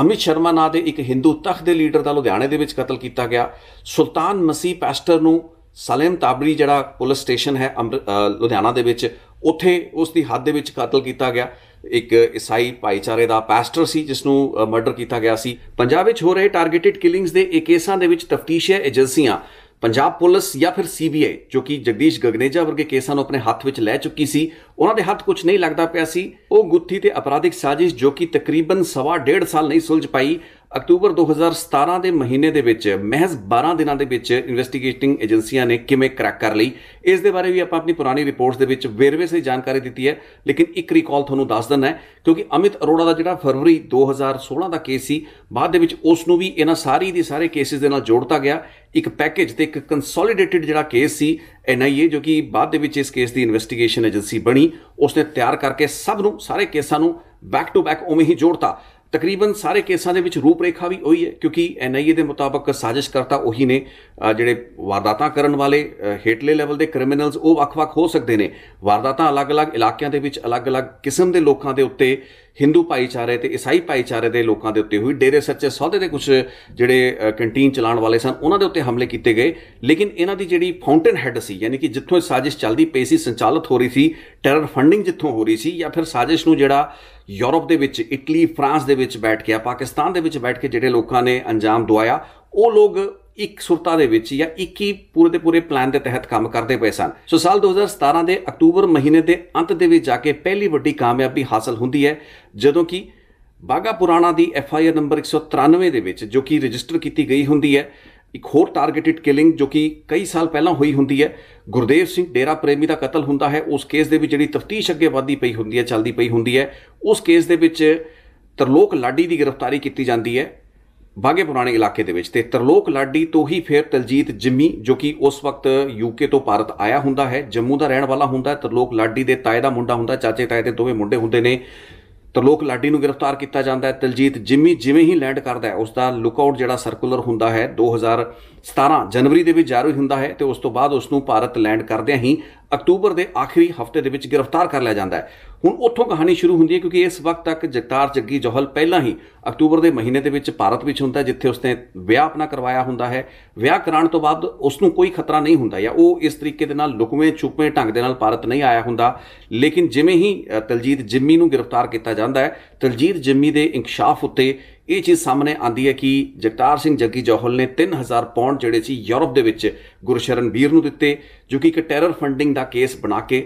ਅਮਿਤ ਸ਼ਰਮਾ ਨਾਂ ਦੇ ਇੱਕ ਹਿੰਦੂ ਤਖਤ ਦੇ ਲੀਡਰ ਦਾ ਲੁਧਿਆਣੇ ਦੇ ਵਿੱਚ ਕਤਲ ਕੀਤਾ ਗਿਆ ਸੁਲਤਾਨ ਮਸੀਹ ਪਾਸਟਰ ਨੂੰ ਸਲੇਮ ਤਾਬਰੀ ਜਿਹੜਾ ਪੁਲਿਸ ਸਟੇਸ਼ਨ ਹੈ ਲੁਧਿਆਣਾ ਦੇ ਵਿੱਚ ਉੱਥੇ ਉਸ ਦੀ ਹੱਦ ਦੇ ਵਿੱਚ ਕਤਲ ਕੀਤਾ ਗਿਆ ਇੱਕ ਈਸਾਈ ਭਾਈਚਾਰੇ ਦਾ ਪਾਸਟਰ ਸੀ ਜਿਸ ਨੂੰ ਮਰਡਰ ਕੀਤਾ ਗਿਆ ਸੀ ਪੰਜਾਬ ਵਿੱਚ ਹੋ ਰਹੇ ਟਾਰਗੇਟਿਡ ਕਿਲਿੰਗਸ ਦੇ ਇੱਕ ਕੇਸਾਂ ਦੇ ਵਿੱਚ ਹੈ ਏਜੰਸੀਆਂ ਪੰਜਾਬ ਪੁਲਿਸ ਜਾਂ ਫਿਰ ਸੀਬੀਆਈ ਜੋ ਕਿ ਜਗਦੀਸ਼ ਗਗਨੇਜਾ ਵਰਗੇ ਕੇਸਾਂ ਨੂੰ ਆਪਣੇ ਹੱਥ ਵਿੱਚ ਲੈ ਚੁੱਕੀ ਸੀ ਉਹਨਾਂ ਦੇ ਹੱਥ ਕੁਝ ਨਹੀਂ ਲੱਗਦਾ ਪਿਆ ਸੀ ਉਹ ਗੁੱਥੀ ਤੇ ਅਪਰਾਧਿਕ ਸਾਜ਼ਿਸ਼ ਜੋ ਕਿ ਤਕਰੀਬਨ ਸਵਾ ਡੇਢ ਸਾਲ ਨਹੀਂ ਸੁਲਝ ਪਾਈ ਅਕਤੂਬਰ 2017 ਦੇ ਮਹੀਨੇ ਦੇ ਵਿੱਚ ਮਹਿਜ਼ 12 ਦਿਨਾਂ ਦੇ ਵਿੱਚ ਇਨਵੈਸਟੀਗੇਟਿੰਗ ਏਜੰਸੀਆਂ ਨੇ ਕਿਵੇਂ ਕ੍ਰੈਕ ਕਰ ਲਈ ਇਸ ਦੇ ਬਾਰੇ ਵੀ ਆਪਾਂ ਆਪਣੀ ਪੁਰਾਣੀ ਰਿਪੋਰਟਸ ਦੇ ਵਿੱਚ ਵੇਰਵੇ ਸੇ ਜਾਣਕਾਰੀ ਦਿੱਤੀ ਹੈ ਲੇਕਿਨ ਇੱਕ ਰੀਕਾਲ ਤੁਹਾਨੂੰ ਦੱਸ ਦਿੰਦਾ ਹੈ ਕਿਉਂਕਿ ਅਮਿਤ ਅਰੋੜਾ ਦਾ ਜਿਹੜਾ ਫਰਵਰੀ 2016 ਦਾ ਕੇਸ ਸੀ ਬਾਅਦ ਦੇ ਵਿੱਚ ਉਸ ਨੂੰ ਵੀ ਇਹਨਾਂ ਸਾਰੀ ਦੀ ਸਾਰੇ ਕੇਸਿਸ ਦੇ ਨਾਲ ਜੋੜਤਾ ਗਿਆ ਇੱਕ ਪੈਕੇਜ ਤੇ ਇੱਕ ਕੰਸੋਲੀਡੇਟਿਡ ਜਿਹੜਾ ਕੇਸ ਸੀ ਐਨਆਈਏ ਜੋ ਕਿ ਬਾਅਦ ਦੇ ਵਿੱਚ ਇਸ ਕੇਸ ਦੀ ਇਨਵੈਸਟੀਗੇਸ਼ਨ ਏਜੰਸੀ ਬਣੀ ਉਸਨੇ ਤਿਆਰ ਕਰਕੇ ਸਭ ਨੂੰ ਸਾਰੇ ਕੇਸਾਂ ਨੂੰ ਬੈਕ ਟੂ ਬੈਕ ਉਵੇਂ ਹੀ ਜੋੜਤਾ ਤਕਰੀਬਨ ਸਾਰੇ ਕੇਸਾਂ ਦੇ ਵਿੱਚ ਰੂਪਰੇਖਾ ਵੀ ਉਹੀ ਹੈ ਕਿਉਂਕਿ ਐਨਆਈਏ ਦੇ ਮੁਤਾਬਕ ਸਾਜ਼ਿਸ਼ ਕਰਤਾ ਉਹੀ ਨੇ ਜਿਹੜੇ ਵਾਰਦਾਤਾਂ ਕਰਨ ਵਾਲੇ ਹੇਟਲੇ ਲੈਵਲ ਦੇ ਕ੍ਰਿਮੀਨਲਸ ਉਹ ਵੱਖ-ਵੱਖ ਹੋ ਸਕਦੇ ਨੇ ਵਾਰਦਾਤਾਂ ਅਲੱਗ-ਅਲੱਗ ਇਲਾਕਿਆਂ ਦੇ ਵਿੱਚ ਅਲੱਗ-ਅਲੱਗ ਕਿਸਮ ਦੇ ਲੋਕਾਂ ਦੇ ਉੱਤੇ ਹਿੰਦੂ ਭਾਈਚਾਰੇ ਤੇ ਈਸਾਈ ਭਾਈਚਾਰੇ ਦੇ ਲੋਕਾਂ ਦੇ ਉੱਤੇ ਹੋਈ ਡੇਰੇ ਸੱਚੇ ਸੌਦੇ ਦੇ ਕੁਝ ਜਿਹੜੇ ਕੰਟੀਨ ਚਲਾਉਣ ਵਾਲੇ ਸਨ ਉਹਨਾਂ ਦੇ ਉੱਤੇ ਹਮਲੇ ਕੀਤੇ ਗਏ ਲੇਕਿਨ ਇਹਨਾਂ ਦੀ ਜਿਹੜੀ ਫਾਊਂਟਨ ਹੈਡ ਸੀ ਯਾਨੀ ਕਿ ਜਿੱਥੋਂ ਇਹ ਸਾਜ਼ਿਸ਼ ਚੱਲਦੀ ਪਈ ਸੀ ਸੰਚਾਲਿਤ ਹੋ ਰਹੀ ਸੀ ਟੈਰਰ ਫੰਡਿੰਗ ਜਿੱਥੋਂ ਹੋ ਰਹੀ ਸੀ ਜਾਂ ਫਿਰ ਸਾਜ਼ਿਸ਼ ਨੂੰ ਜਿਹੜਾ ਯੂਰਪ ਦੇ ਵਿੱਚ ਇਟਲੀ ਫਰਾਂਸ ਦੇ ਵਿੱਚ ਬੈਠ ਕੇ ਆ ਪਾਕਿਸਤਾਨ ਦੇ ਵਿੱਚ ਬੈਠ ਕੇ ਜਿਹੜੇ ਲੋਕਾਂ ਨੇ ਅੰਜਾਮ ਦਵਾਇਆ ਉਹ ਲੋਕ ਇੱਕ ਸੁਰਤਾ ਦੇ ਵਿੱਚ ਜਾਂ ਇੱਕ ਹੀ ਪੂਰੇ ਦੇ ਪੂਰੇ ਪਲਾਨ ਦੇ ਤਹਿਤ ਕੰਮ ਕਰਦੇ ਪਏ ਸਨ ਸੋ ਸਾਲ 2017 ਦੇ ਅਕਤੂਬਰ ਮਹੀਨੇ ਦੇ ਅੰਤ ਦੇ ਵਿੱਚ ਜਾ ਕੇ ਪਹਿਲੀ ਵੱਡੀ ਕਾਮਯਾਬੀ ਹਾਸਲ ਹੁੰਦੀ ਹੈ ਜਦੋਂ ਕਿ ਬਾਗਾ ਪੁਰਾਣਾ ਦੀ ਐਫ ਆਈ ਆਰ ਨੰਬਰ 193 ਦੇ ਵਿੱਚ ਜੋ ਕਿ ਰਜਿਸਟਰ ਕੀਤੀ ਗਈ ਹੁੰਦੀ ਹੈ ਇੱਕ ਹੋਰ ਟਾਰਗੇਟਿਡ ਕਿਲਿੰਗ ਜੋ ਕਿ ਕਈ ਸਾਲ ਪਹਿਲਾਂ ਹੋਈ ਹੁੰਦੀ ਹੈ ਗੁਰਦੇਵ ਸਿੰਘ ਡੇਰਾ ਪ੍ਰੇਮੀ ਦਾ ਕਤਲ ਹੁੰਦਾ ਹੈ ਉਸ ਕੇਸ ਦੇ ਵਿੱਚ ਜਿਹੜੀ ਤਫਤੀਸ਼ ਅੱਗੇ ਵਧਦੀ ਪਈ ਹੁੰਦੀ ਹੈ ਚੱਲਦੀ ਪਈ ਹੁੰਦੀ ਹੈ ਉਸ ਕੇਸ ਦੇ ਵਿੱਚ ਤਰਲੋਕ ਲਾਡੀ ਦੀ ਗ੍ਰਿਫਤਾਰੀ ਕੀਤੀ ਜਾਂਦੀ ਹੈ ਬਾਗੇ ਪੁਰਾਣੇ ਇਲਾਕੇ ਦੇ ਵਿੱਚ ਤੇ ਤਰਲੋਕ ਲਾਡੀ ਤੋਂ ਹੀ ਫਿਰ ਤਲਜੀਤ ਜਿੰਮੀ ਜੋ ਕਿ ਉਸ ਵਕਤ ਯੂਕੇ ਤੋਂ ਭਾਰਤ ਆਇਆ ਹੁੰਦਾ ਹੈ ਜੰਮੂ ਦਾ ਰਹਿਣ ਵਾਲਾ ਹੁੰਦਾ ਹੈ ਤਰਲੋਕ ਲਾਡੀ ਦੇ ਤਾਏ ਦਾ ਮੁੰਡਾ ਹੁੰਦਾ ਚਾਚੇ ਤਾਏ ਦੇ ਦੋਵੇਂ ਮੁੰਡੇ ਹੁੰਦੇ ਨੇ ਤਰਲੋਕ ਲਾਡੀ ਨੂੰ ਗ੍ਰਿਫਤਾਰ ਕੀਤਾ ਜਾਂਦਾ ਹੈ ਤਲਜੀਤ ਜਿੰਮੀ ਜਿਵੇਂ ਹੀ ਲੈਂਡ ਕਰਦਾ ਹੈ ਉਸ ਦਾ ਲੁਕਆਊਟ ਜਿਹੜਾ ਸਰਕੂਲਰ ਹੁੰਦਾ ਹੈ 2017 ਜਨਵਰੀ ਦੇ ਵਿੱਚ ਜਾਰੀ ਹੁੰਦਾ ਹੈ ਤੇ ਉਸ ਤੋਂ ਬਾਅਦ ਉਸ ਨੂੰ ਭਾਰਤ ਲੈਂਡ ਕਰਦਿਆਂ ਹੀ ਅਕਤੂਬਰ ਦੇ ਆਖਰੀ ਹਫਤੇ ਦੇ ਵਿੱਚ ਗ੍ਰਿਫਤਾਰ ਕਰ ਲਿਆ ਜਾਂਦਾ ਹੈ ਹੁਣ ਉੱਥੋਂ ਕਹਾਣੀ ਸ਼ੁਰੂ ਹੁੰਦੀ ਹੈ ਕਿਉਂਕਿ ਇਸ ਵਕਤ ਤੱਕ ਜਗਤਾਰ ਜੱਗੀ ਜੋਹਲ ਪਹਿਲਾਂ ਹੀ ਅਕਤੂਬਰ ਦੇ ਮਹੀਨੇ ਦੇ ਵਿੱਚ ਭਾਰਤ ਵਿੱਚ ਹੁੰਦਾ ਜਿੱਥੇ ਉਸਨੇ ਵਿਆਹ ਆਪਣਾ ਕਰਵਾਇਆ ਹੁੰਦਾ ਹੈ ਵਿਆਹ ਕਰਾਉਣ ਤੋਂ ਬਾਅਦ ਉਸ ਨੂੰ ਕੋਈ ਖਤਰਾ ਨਹੀਂ ਹੁੰਦਾ ਜਾਂ ਉਹ ਇਸ ਤਰੀਕੇ ਦੇ ਨਾਲ ਲੁਕਵੇਂ ਛੁਪੇ ਢੰਗ ਦੇ ਨਾਲ ਭਾਰਤ ਨਹੀਂ ਆਇਆ ਹੁੰਦਾ ਲੇਕਿਨ ਜਿਵੇਂ ਹੀ ਤਲਜੀਤ ਜਿੰਮੀ ਨੂੰ ਗ੍ਰਿਫਤਾਰ ਕੀਤਾ ਜਾਂਦਾ ਹੈ ਤਲਜੀਤ ਜਿੰਮੀ ਦੇ ਇਨਕਸ਼ਾਫ ਉੱਤੇ ਇਹ ਚੀਜ਼ ਸਾਹਮਣੇ ਆਂਦੀ ਹੈ ਕਿ ਜਗਤਾਰ ਸਿੰਘ ਜੱਗੀ ਜੋਹਲ ਨੇ 3000 ਪੌਂਡ ਜਿਹੜੇ ਸੀ ਯੂਰਪ ਦੇ ਵਿੱਚ ਗੁਰਸ਼ਰਨ ਵੀਰ ਨੂੰ ਦਿੱਤੇ ਜੋ ਕਿ ਇੱਕ ਟੈਰਰ ਫੰਡਿੰਗ ਦਾ ਕੇਸ ਬਣਾ ਕੇ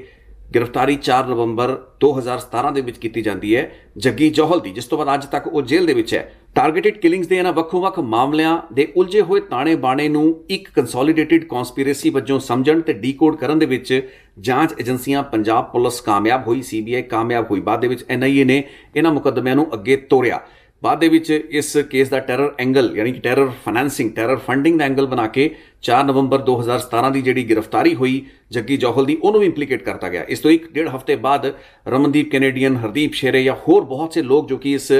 ਗ੍ਰਿਫਤਾਰੀ 4 ਨਵੰਬਰ 2017 ਦੇ ਵਿੱਚ ਕੀਤੀ ਜਾਂਦੀ ਹੈ ਜੱਗੀ ਜੋਹਲ ਦੀ ਜਿਸ ਤੋਂ ਬਾਅਦ ਅੱਜ ਤੱਕ ਉਹ ਜੇਲ੍ਹ ਦੇ ਵਿੱਚ ਹੈ ਟਾਰਗੇਟਡ ਕਿਲਿੰਗਸ ਦੇ ਇਹਨਾਂ ਵੱਖ ਵੱਖ ਮਾਮਲਿਆਂ ਦੇ ਉਲਝੇ ਹੋਏ ਤਾਣੇ-ਬਾਣੇ ਨੂੰ ਇੱਕ ਕੰਸੋਲੀਡੇਟਿਡ ਕਨਸਪੀਰੇਸੀ ਵਜੋਂ ਸਮਝਣ ਤੇ ਡੀਕੋਡ ਕਰਨ ਦੇ ਵਿੱਚ ਜਾਂਚ ਏਜੰਸੀਆਂ ਪੰਜਾਬ ਪੁਲਿਸ ਕਾਮਯਾਬ ਹੋਈ ਸੀਬੀਆਈ ਕਾਮਯਾਬ ਹੋਈ ਬਾਅਦ ਦੇ ਵਿੱਚ ਐਨਆਈਏ ਨੇ ਇਹਨਾਂ ਮੁਕੱਦਮਿਆਂ ਨੂੰ ਅੱਗੇ ਤੋਰਿਆ ਬਾਅਦ ਦੇ ਵਿੱਚ ਇਸ ਕੇਸ ਦਾ ਟੈਰਰ ਐਂਗਲ ਯਾਨੀ ਕਿ ਟੈਰਰ ਫਾਈਨੈਂਸਿੰਗ ਟੈਰਰ ਫੰਡਿੰਗ ਦਾ ਐਂਗਲ ਬਣਾ ਕੇ 4 ਨਵੰਬਰ 2017 ਦੀ ਜਿਹੜੀ ਗ੍ਰਿਫਤਾਰੀ ਹੋਈ ਜੱਗੀ ਜੋਹਲ ਦੀ ਉਹਨੂੰ ਵੀ ਇੰਪਲੀਕੇਟ ਕਰਤਾ ਗਿਆ ਇਸ ਤੋਂ ਇੱਕ ਡੇਢ ਹਫ਼ਤੇ ਬਾਅਦ ਰਮਨਦੀਪ ਕੈਨੇਡੀਅਨ ਹਰਦੀਪ ਸ਼ੇਰੇ ਜਾਂ ਹੋਰ ਬਹੁਤ ਸੇ ਲੋਕ ਜੋ ਕਿ ਇਸ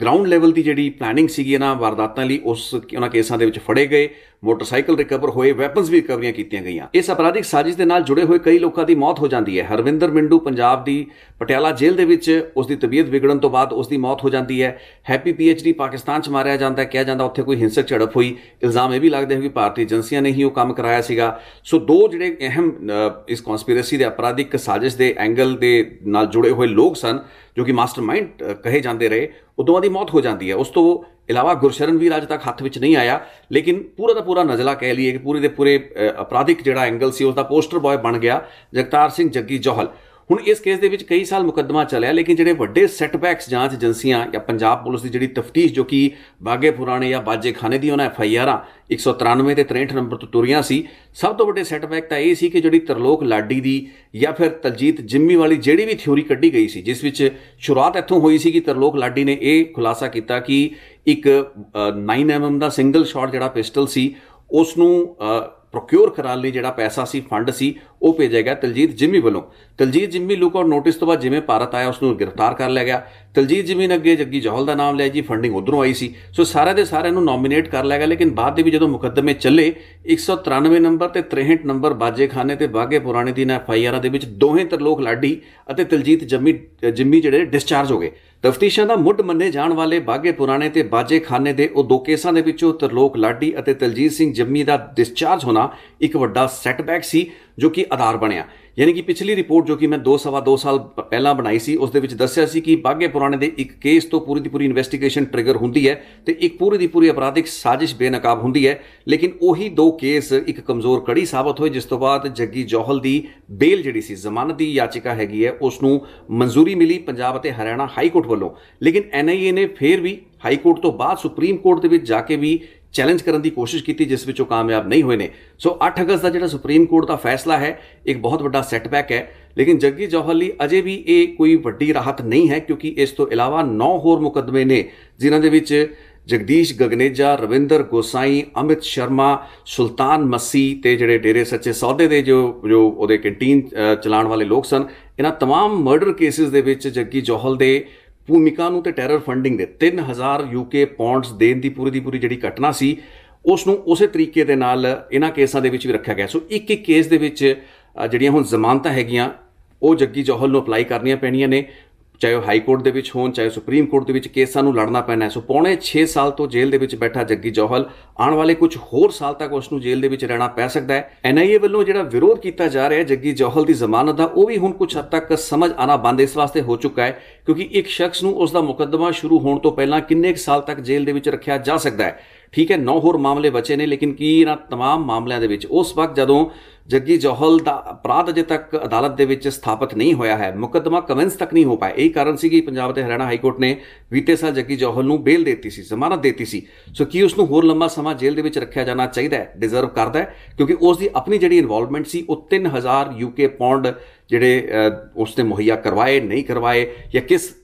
ਗਰਾਊਂਡ ਲੈਵਲ ਦੀ ਜਿਹੜੀ ਪਲੈਨਿੰਗ ਸੀਗੀ ਇਹਨਾਂ ਵਾਰਦਾਤਾਂ ਲਈ ਉਸ ਉਹਨਾਂ ਕੇਸਾਂ ਦੇ ਵਿੱਚ ਫੜੇ ਗਏ ਮੋਟਰਸਾਈਕਲ ਰਿਕਵਰ ਹੋਏ ਵੈਪਨਸ ਵੀ ਰਿਕਵਰੀਆਂ ਕੀਤੀਆਂ ਗਈਆਂ ਇਸ ਅਪਰਾਧਿਕ ਸਾਜ਼ਿਸ਼ ਦੇ ਨਾਲ ਜੁੜੇ ਹੋਏ ਕਈ ਲੋਕਾਂ ਦੀ ਮੌਤ ਹੋ ਜਾਂਦੀ ਹੈ ਹਰਵਿੰਦਰ ਮਿੰਡੂ ਪੰਜਾਬ ਦੀ ਪਟਿਆਲਾ ਜੇਲ੍ਹ ਦੇ ਵਿੱਚ ਉਸ ਦੀ ਤਬੀਅਤ ਵਿਗੜਨ ਤੋਂ ਬਾਅਦ ਉਸ ਦੀ ਮੌਤ ਹੋ ਜਾਂਦੀ ਹੈ ਹੈਪੀ ਪੀਐਚਡੀ ਪਾਕਿਸਤਾਨ ਚ ਮਾਰਿਆ ਜਾਂਦਾ ਹੈ ਕਿਹਾ ਜਾਂਦਾ ਉੱਥੇ ਕੋਈ ਹਿੰਸਕ ਝੜਪ ਹੋਈ ਇਲਜ਼ਾਮ ਇਹ ਵੀ ਲੱਗਦੇ ਹਨ ਕਿ ਭਾਰਤੀ ਏਜੰਸੀਆਂ ਨੇ ਹੀ ਉਹ ਕੰਮ ਕਰਾਇਆ ਸੀਗਾ ਸੋ ਦੋ ਜਿਹੜੇ ਅਹਿਮ ਇਸ ਕਨਸਪੀਰੇਸੀ ਦੇ ਅਪਰਾਧਿਕ ਸਾਜ਼ਿਸ਼ ਦੇ ਐਂਗਲ ਦੇ ਨਾਲ ਜੁੜੇ ਹੋਏ ਲੋਕ ਸਨ ਜੋ ਕਿ ਮਾਸਟਰਮਾਈਂਡ ਕਹੇ ਜਾਂਦੇ ਰਹੇ ਉਦੋਂ ਦੀ ਮੌਤ ਹੋ ਜਾਂਦੀ ਹੈ ਉਸ ਤੋਂ ਇਲਾਵਾ ਗੁਰਸ਼ਰਨ ਵੀਰ ਅੱਜ ਤੱਕ ਹੱਥ ਵਿੱਚ ਨਹੀਂ ਆਇਆ ਲੇਕਿਨ ਪੂਰਾ ਦਾ ਪੂਰਾ ਨਜ਼ਲਾ ਕਹਿ ਲਈਏ ਕਿ ਪੂਰੇ ਦੇ ਪੂਰੇ ਅਪਰਾਧਿਕ ਜਿਹੜਾ ਐਂਗਲ ਸੀ ਉਸ ਦਾ ਪੋਸਟਰ ਬॉय ਬਣ ਗਿਆ ਜਗਤਾਰ ਸਿੰਘ ਜੱਗੀ ਜੋਹਲ ਹੁਣ ਇਸ ਕੇਸ ਦੇ ਵਿੱਚ ਕਈ ਸਾਲ ਮੁਕੱਦਮਾ ਚੱਲਿਆ ਲੇਕਿਨ ਜਿਹੜੇ ਵੱਡੇ ਸੈਟਬੈਕਸ ਜਾਂਚ ਏਜੰਸੀਆਂ ਜਾਂ ਪੰਜਾਬ ਪੁਲਿਸ ਦੀ ਜਿਹੜੀ ਤਫਤੀਸ਼ ਜੋ ਕਿ ਬਾਗੇ ਪੁਰਾਣੇ ਜਾਂ ਬਾਜੇ ਖਾਨੇ ਦੀ ਉਹਨਾਂ ਐਫ ਆਈ ਆਰਾਂ 193 ਤੇ 63 ਨੰਬਰ ਤੋਂ ਤੁਰੀਆਂ ਸੀ ਸਭ ਤੋਂ ਵੱਡੇ ਸੈਟਬੈਕ ਤਾਂ ਇਹ ਸੀ ਕਿ ਜਿਹੜੀ ਤਰਲੋਕ ਲਾਡੀ ਦੀ ਜਾਂ ਫਿਰ ਤਲਜੀਤ ਜਿੰਮੀ ਵਾਲੀ ਜਿਹੜੀ ਵੀ ਥਿਉਰੀ ਕੱਢੀ ਗਈ ਸੀ ਜਿਸ ਵਿੱਚ ਸ਼ੁਰੂਆਤ ਇੱਥੋਂ ਹੋਈ ਸੀ ਕਿ ਤਰਲੋਕ ਲਾਡੀ ਨੇ ਇਹ ਖੁਲਾਸਾ ਕੀਤਾ ਕਿ ਇੱਕ 9mm ਦਾ ਸਿੰਗਲ ਸ਼ਾਟ ਜਿਹੜਾ ਪਿਸਟਲ ਸੀ ਉਸ ਨੂੰ ਪ੍ਰੋਕਿਊਰ ਕਰਨ ਲਈ ਜਿਹੜਾ ਪੈਸਾ ਸੀ ਫੰਡ ਸੀ ਉਹ ਭੇਜਿਆ ਗਿਆ ਤਲਜੀਤ ਜਿੰਮੀ ਵੱਲੋਂ Taljit Jimmy look out notice ਤੋਂ ਬਾਅਦ ਜਿਵੇਂ ਭਾਰਤ ਆਇਆ ਉਸ ਨੂੰ ਗ੍ਰਿਫਤਾਰ ਕਰ ਲਿਆ ਗਿਆ ਤਲਜੀਤ ਜਿੰਮੀ ਨੇ ਅੱਗੇ ਜੱਗੀ ਜੋਹਲ ਦਾ ਨਾਮ ਲਿਆ ਜੀ ਫੰਡਿੰਗ ਉਧਰੋਂ ਆਈ ਸੀ ਸੋ ਸਾਰੇ ਦੇ ਸਾਰੇ ਨੂੰ ਨਾਮਿਨੇਟ ਕਰ ਲਿਆ ਗਿਆ ਲੇਕਿਨ ਬਾਅਦ ਦੇ ਵੀ ਜਦੋਂ ਮੁਕੱਦਮੇ ਚੱਲੇ 193 ਨੰਬਰ ਤੇ 63 ਨੰਬਰ ਬਾਜੇਖਾਨੇ ਤੇ ਬਾਗੇ ਪੁਰਾਣੇ ਦੀ ਆਰ ਦੇ ਵਿੱਚ ਦੋਹੇ ਤਰਲੋਕ ਲਾਡੀ ਅਤੇ ਤਲਜੀਤ ਜਿੰਮੀ ਜਿੰਮੀ ਜਿਹੜੇ ਡਿਸਚਾਰਜ ਹੋ ਗਏ ਤਫਤੀਸ਼ਾਂ ਦਾ ਮੁੱਢ ਮੰਨੇ ਜਾਣ ਵਾਲੇ ਬਾਗੇ ਪੁਰਾਣੇ ਤੇ ਬਾਜੇ ਖਾਨੇ ਦੇ ਉਹ ਦੋ ਕੇਸਾਂ ਦੇ ਵਿੱਚੋਂ ਤਰਲੋਕ ਲਾਡੀ ਅਤੇ ਤਲਜੀਤ ਸਿੰਘ ਜੰਮੀ ਦਾ ਡਿਸਚਾਰਜ ਹੋਣਾ ਇੱਕ ਵੱਡਾ ਸੈਟਬੈਕ ਸੀ ਜੋ ਕਿ ਆਧਾਰ ਬਣਿਆ ਯਾਨੀ ਕਿ ਪਿਛਲੀ ਰਿਪੋਰਟ ਜੋ ਕਿ ਮੈਂ 2 ਸਵਾ 2 ਸਾਲ ਪਹਿਲਾਂ ਬਣਾਈ ਸੀ ਉਸ ਦੇ ਵਿੱਚ ਦੱਸਿਆ ਸੀ ਕਿ ਬਾਗੇ ਪੁਰਾਣੇ ਦੇ ਇੱਕ ਕੇਸ ਤੋਂ ਪੂਰੀ ਦੀ ਪੂਰੀ ਇਨਵੈਸਟੀਗੇਸ਼ਨ ਟ੍ਰਿਗਰ ਹੁੰਦੀ ਹੈ ਤੇ ਇੱਕ ਪੂਰੀ ਦੀ ਪੂਰੀ ਅਪਰਾਧਿਕ ਸਾਜ਼ਿਸ਼ ਬੇਨਕਾਬ ਹੁੰਦੀ ਹੈ ਲੇਕਿਨ ਉਹੀ ਦੋ ਕੇਸ ਇੱਕ ਕਮਜ਼ੋਰ ਕੜੀ ਸਾਬਤ ਹੋਏ ਜਿਸ ਤੋਂ ਬਾਅਦ ਜੱਗੀ ਜੋਹਲ ਦੀ ਬੇਲ ਜਿਹੜੀ ਸੀ ਜ਼ਮਾਨਤ ਦੀ ਯਾਚਿਕਾ ਹੈਗੀ ਹੈ ਉਸ ਨੂੰ ਮਨਜ਼ੂਰੀ ਮਿਲੀ ਪੰਜਾਬ ਅਤੇ ਹਰਿਆਣਾ ਹਾਈ ਕੋਰਟ ਵੱਲੋਂ ਲੇਕਿਨ ਐਨਆਈਏ ਨੇ ਫੇਰ ਵੀ ਹਾਈ ਕੋਰਟ ਤੋਂ ਬਾਅਦ ਸੁਪਰੀਮ ਕੋਰਟ ਦੇ ਵਿੱਚ ਜਾ ਕੇ ਵੀ ਚੈਲੰਜ ਕਰਨ ਦੀ ਕੋਸ਼ਿਸ਼ ਕੀਤੀ ਜਿਸ ਵਿੱਚ ਉਹ ਕਾਮਯਾਬ ਨਹੀਂ ਹੋਏ ਨੇ ਸੋ 8 ਅਗਸਤ ਦਾ ਜਿਹੜਾ ਸੁਪਰੀਮ ਕੋਰਟ ਦਾ ਫੈਸਲਾ ਹੈ ਇੱਕ ਬਹੁਤ ਵੱਡਾ ਸੈਟਬੈਕ ਹੈ ਲੇਕਿਨ ਜੱਗੀ ਜੌਹਰ ਲਈ ਅਜੇ ਵੀ ਇਹ ਕੋਈ ਵੱਡੀ ਰਾਹਤ ਨਹੀਂ ਹੈ ਕਿਉਂਕਿ ਇਸ ਤੋਂ ਇਲਾਵਾ 9 ਹੋਰ ਮੁਕਦਮੇ ਨੇ ਜਿਨ੍ਹਾਂ ਦੇ ਵਿੱਚ ਜਗਦੀਸ਼ ਗਗਨੇਜਾ ਰਵਿੰਦਰ ਗੋਸਾਈ ਅਮਿਤ ਸ਼ਰਮਾ ਸੁਲਤਾਨ ਮਸੀ ਤੇ ਜਿਹੜੇ ਡੇਰੇ ਸੱਚੇ ਸੌਦੇ ਦੇ ਜੋ ਜੋ ਉਹਦੇ ਕੰਟੀਨ ਚਲਾਉਣ ਵਾਲੇ ਲੋਕ ਸਨ ਇਹਨਾਂ तमाम ਮਰਡਰ ਕੇਸਿਸ ਦੇ ਵਿੱਚ ਜੱਗੀ ਜੋਹਲ ਦੇ ਭੂਮਿਕਾ ਨੂੰ ਤੇ ਟੈਰਰ ਫੰਡਿੰਗ ਦੇ 3000 ਯੂਕੇ ਪੌਂਡਸ ਦੇਣ ਦੀ ਪੂਰੀ ਦੀ ਪੂਰੀ ਜਿਹੜੀ ਘਟਨਾ ਸੀ ਉਸ ਨੂੰ ਉਸੇ ਤਰੀਕੇ ਦੇ ਨਾਲ ਇਹਨਾਂ ਕੇਸਾਂ ਦੇ ਵਿੱਚ ਵੀ ਰੱਖਿਆ ਗਿਆ ਸੋ ਇੱਕ ਇੱਕ ਕੇਸ ਦੇ ਵਿੱਚ ਜਿਹੜੀਆਂ ਹੁਣ ਜ਼ਮਾਨਤਾਂ ਹੈਗੀਆਂ ਉਹ ਜੱਗੀ ਜੋਹਲ ਨੂੰ ਅਪਲਾਈ ਕਰਨੀਆਂ ਪੈਣੀਆਂ ਨੇ ਚਾਹੇ ਉਹ ਹਾਈ ਕੋਰਟ ਦੇ ਵਿੱਚ ਹੋਣ ਚਾਹੇ ਸੁਪਰੀਮ ਕੋਰਟ ਦੇ ਵਿੱਚ ਕੇਸਾਂ ਨੂੰ ਲੜਨਾ ਪੈਣਾ ਸੋ ਪੌਣੇ 6 ਸਾਲ ਤੋਂ ਜੇਲ੍ਹ ਦੇ ਵਿੱਚ ਬੈਠਾ ਜੱਗੀ ਜੋਹਲ ਆਉਣ ਵਾਲੇ ਕੁਝ ਹੋਰ ਸਾਲ ਤੱਕ ਉਸ ਨੂੰ ਜੇਲ੍ਹ ਦੇ ਵਿੱਚ ਰਹਿਣਾ ਪੈ ਸਕਦਾ ਹੈ ਐਨਆਈਏ ਵੱਲੋਂ ਜਿਹੜਾ ਵਿਰੋਧ ਕੀਤਾ ਜਾ ਰਿਹਾ ਹੈ ਜੱਗੀ ਜੋਹਲ ਦੀ ਜ਼ਮਾਨਤ ਦਾ ਉਹ ਵੀ ਹੁਣ ਕੁਝ ਹੱਦ ਤੱਕ ਸਮਝ ਆਣਾ ਬੰਦ ਇਸ ਵਾਸਤੇ ਹੋ ਚੁੱਕਾ ਹੈ ਕਿਉਂਕਿ ਇੱਕ ਸ਼ਖਸ ਨੂੰ ਉਸ ਦਾ ਮੁਕੱਦਮਾ ਸ਼ੁਰੂ ਹੋਣ ਤੋਂ ਪਹਿਲਾਂ ਕਿੰਨੇ ਸਾਲ ਤੱਕ ਜੇਲ੍ਹ ਦੇ ਵਿੱਚ ਰੱਖਿਆ ਜਾ ਸਕਦਾ ਹੈ ਠੀਕ ਹੈ ਨੌ ਹੋਰ ਮਾਮਲੇ ਬਚੇ ਨੇ ਲੇਕਿਨ ਕੀ ਇਹਨਾਂ तमाम ਮਾਮਲਿਆਂ ਦੇ ਵਿੱਚ ਉਸ ਵਕਤ ਜਦੋਂ ਜੱਗੀ ਜੋਹਲ ਦਾ ਅਪਰਾਧ ਅਜੇ ਤੱਕ ਅਦਾਲਤ ਦੇ ਵਿੱਚ ਸਥਾਪਿਤ ਨਹੀਂ ਹੋਇਆ ਹੈ ਮੁਕਦਮਾ ਕਮੈਂਸ ਤੱਕ ਨਹੀਂ ਹੋ ਪਾਇਆ ਇਹ ਕਾਰਨ ਸੀ ਕਿ ਪੰਜਾਬ ਤੇ ਹਰਿਆਣਾ ਹਾਈ ਕੋਰਟ ਨੇ ਬੀਤੇ ਸਾਲ ਜੱਗੀ ਜੋਹਲ ਨੂੰ ਬੇਲ ਦਿੱਤੀ ਸੀ ਜ਼ਮਾਨਤ ਦਿੱਤੀ ਸੀ ਸੋ ਕੀ ਉਸ ਨੂੰ ਹੋਰ ਲੰਮਾ ਸਮਾਂ ਜੇਲ੍ਹ ਦੇ ਵਿੱਚ ਰੱਖਿਆ ਜਾਣਾ ਚਾਹੀਦਾ ਹੈ ਡਿਜ਼ਰਵ ਕਰਦਾ ਹੈ ਕਿਉਂਕਿ ਉਸ ਦੀ ਆਪਣੀ ਜਿਹੜੀ ਇਨਵੋਲਵਮੈਂਟ ਸੀ ਉਹ 3000 ਯੂਕੇ ਪੌਂਡ ਜਿਹੜੇ ਉਸਨੇ ਮੁਹੱਈਆ ਕਰਵਾਏ ਨਹੀਂ ਕਰਵਾਏ ਜਾਂ ਕਿਸ